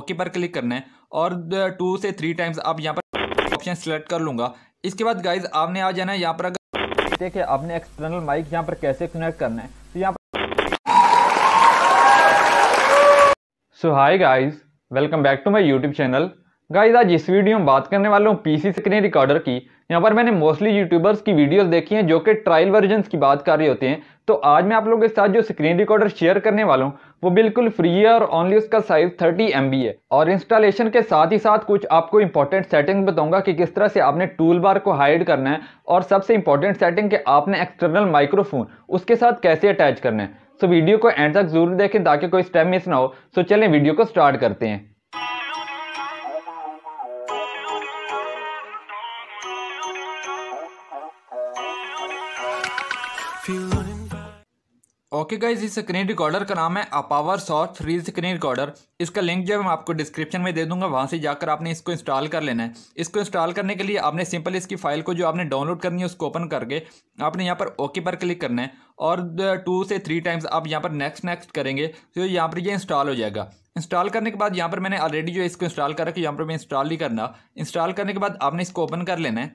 okay पर click करना है और टू से थ्री टाइम्स आप यहाँ पर ऑप्शन सेलेक्ट कर लूँगा इसके बाद गाइज आपने आ जाना है यहाँ पर अगर देखिए आपने एक्सटर्नल माइक यहाँ पर कैसे कनेक्ट करना है तो यहाँ पर so hi guys welcome back to my YouTube channel guys आज इस वीडियो में बात करने वाला हूँ पीसी स्क्रीन रिकॉर्डर की यहाँ पर मैंने मोस्टली यूट्यूबर्स की वीडियोस देखी हैं जो कि ट्रायल वर्जन की बात कर रहे होते हैं तो आज मैं आप लोगों के साथ जो स्क्रीन रिकॉर्डर शेयर करने वाला हूँ वो बिल्कुल फ्री है और ओनली उसका साइज 30 एम है और इंस्टॉलेशन के साथ ही साथ कुछ आपको इंपॉर्टेंट सेटिंग बताऊंगा कि किस तरह से आपने टूल बार को हाइड करना है और सबसे इंपॉर्टेंट सेटिंग कि आपने एक्सटर्नल माइक्रोफोन उसके साथ कैसे अटैच करना है सो वीडियो को एंड तक जरूर देखें ताकि कोई स्टेप मिस ना हो सो चलें वीडियो को स्टार्ट करते हैं ओके गाइज इस स्क्रीन रिकॉर्डर का नाम है Apowersoft three screen recorder इसका लिंक जो है मैं आपको डिस्क्रिप्शन में दे दूंगा वहाँ से जाकर आपने इसको इंस्टॉल कर लेना है इसको इंस्टॉल करने के लिए आपने सिंपल इसकी फाइल को जो आपने डाउनलोड करनी है उसको ओपन करके आपने यहाँ पर ओके पर क्लिक करना है और टू से थ्री टाइम्स आप यहाँ पर नेक्स्ट नेक्स्ट करेंगे तो यहाँ पर ये यह इंस्टॉल हो जाएगा इंस्टॉल करने के बाद यहाँ पर मैंने ऑलरेडी जो इसको इंस्टॉल कर रखा है यहाँ पर मैं इंस्टॉल नहीं करना इंस्टॉल करने के बाद आपने इसको ओपन कर लेना है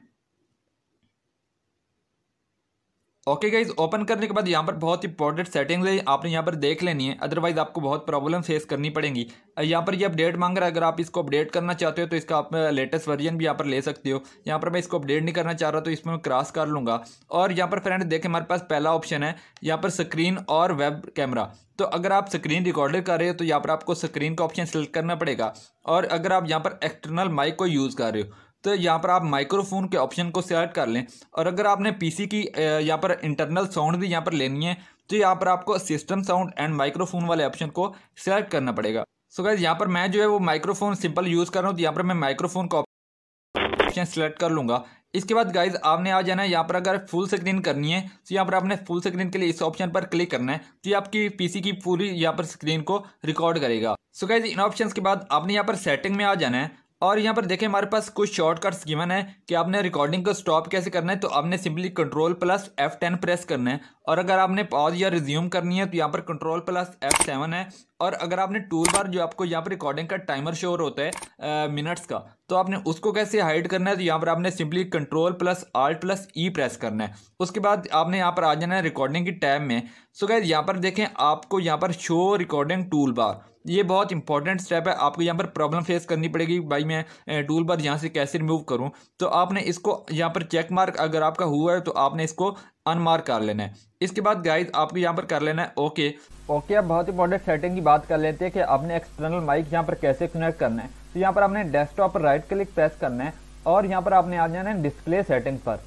ओके गाइज ओपन करने के बाद यहाँ पर बहुत इंपॉर्टेंट सेटिंग्स है आपने यहाँ पर देख लेनी है अदरवाइज आपको बहुत प्रॉब्लम फेस करनी पड़ेगी यहाँ पर ये यह अपडेट मांग रहा है अगर आप इसको अपडेट करना चाहते हो तो इसका आप लेटेस्ट वर्जन भी यहाँ पर ले सकते हो यहाँ पर मैं इसको अपडेट नहीं करना चाह रहा तो इसमें मैं क्रॉस कर लूँगा और यहाँ पर फ्रेंड देखें हमारे पास पहला ऑप्शन है यहाँ पर स्क्रीन और वेब कैमरा तो अगर आप स्क्रीन रिकॉर्डर कर रहे हो तो यहाँ पर आपको स्क्रीन का ऑप्शन सेलेक्ट करना पड़ेगा और अगर आप यहाँ पर एक्सटर्नल माइक को यूज़ कर रहे हो तो यहाँ पर आप माइक्रोफोन के ऑप्शन को सेलेक्ट कर लें और अगर आपने पीसी की यहाँ पर इंटरनल साउंड भी यहाँ पर लेनी है तो यहाँ पर आपको सिस्टम साउंड एंड माइक्रोफोन वाले ऑप्शन को सेलेक्ट करना पड़ेगा सो गाइज गैस यहाँ पर मैं जो है वो माइक्रोफोन सिंपल यूज़ कर रहा हूँ तो यहाँ पर मैं माइक्रोफोन का ऑप्शन सेलेक्ट कर लूंगा इसके बाद गाइज आपने आ जाना है यहाँ पर अगर फुल स्क्रीन करनी है तो यहाँ पर आपने फुल स्क्रीन के लिए इस ऑप्शन पर क्लिक करना है तो ये आपकी पीसी की पूरी यहाँ पर स्क्रीन को रिकॉर्ड करेगा सो so गाइज इन ऑप्शन के बाद आपने यहाँ पर सेटिंग में आ जाना है और यहाँ पर देखें हमारे पास कुछ शॉर्टकट्स गिवन है कि आपने रिकॉर्डिंग को स्टॉप कैसे करना है तो आपने simply control plus F ten press करना है और अगर आपने पॉज या रिज्यूम करनी है तो यहाँ पर कंट्रोल प्लस एफ सेवन है और अगर आपने टूल बार जो आपको यहाँ पर रिकॉर्डिंग का टाइमर शोर होता है मिनट्स का तो आपने उसको कैसे हाइड करना है तो यहाँ पर आपने simply control plus alt plus E press करना है उसके बाद आपने यहाँ पर आ जाना है रिकॉर्डिंग की टैब में सो so गैस यहाँ पर देखें आपको यहाँ पर शो रिकॉर्डिंग टूल बार ये बहुत इंपॉर्टेंट स्टेप है आपको यहाँ पर प्रॉब्लम फेस करनी पड़ेगी भाई मैं टूल बार यहाँ से कैसे रिमूव करूँ तो आपने इसको यहाँ पर चेक मार्क अगर आपका हुआ है तो आपने इसको अनमार्क कर लेना है इसके बाद गाइस आपको यहाँ पर कर लेना है ओके ओके अब बहुत इंपॉर्टेंट सेटिंग की बात कर लेते हैं कि आपने एक्सटर्नल माइक यहाँ पर कैसे कनेक्ट करना है तो यहाँ पर आपने डेस्कटॉप पर राइट क्लिक प्रेस करना है और यहाँ पर आपने आ जाना है डिस्प्ले सेटिंग पर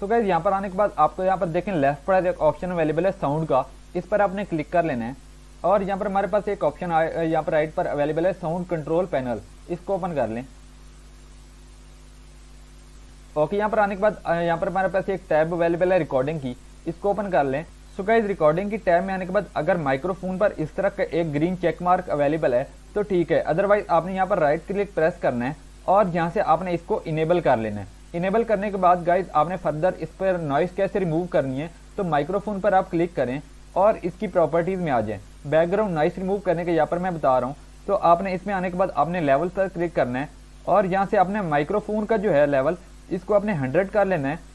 तो गैस यहाँ पर आने के बाद आपको यहाँ पर देखें लेफ्ट पर एक ऑप्शन अवेलेबल है साउंड का इस पर आपने क्लिक कर लेना है और यहाँ पर हमारे पास एक ऑप्शन यहाँ पर राइट पर अवेलेबल है साउंड कंट्रोल पैनल इसको ओपन कर लें ओके यहाँ पर आने के बाद यहाँ पर हमारे पास एक टैब अवेलेबल है रिकॉर्डिंग की इसको ओपन कर लें सो गाइज रिकॉर्डिंग की टैब में आने के बाद अगर माइक्रोफोन पर इस तरह का एक ग्रीन चेक मार्क अवेलेबल है तो ठीक है अदरवाइज आपने यहाँ पर राइट क्लिक प्रेस करना है और यहाँ से आपने इसको इनेबल कर लेना है इनेबल करने के बाद गाइज आपने फर्दर इस पर नॉइस कैसे रिमूव करनी है तो माइक्रोफोन पर आप क्लिक करें और इसकी प्रॉपर्टीज़ में आ जाए बैकग्राउंड नाइस रिमूव करने के यहाँ पर मैं बता रहा हूँ तो आपने इसमें आने के बाद आपने लेवल पर क्लिक करना है और यहाँ से आपने माइक्रोफोन का जो है लेवल इसको आपने हंड्रेड कर लेना है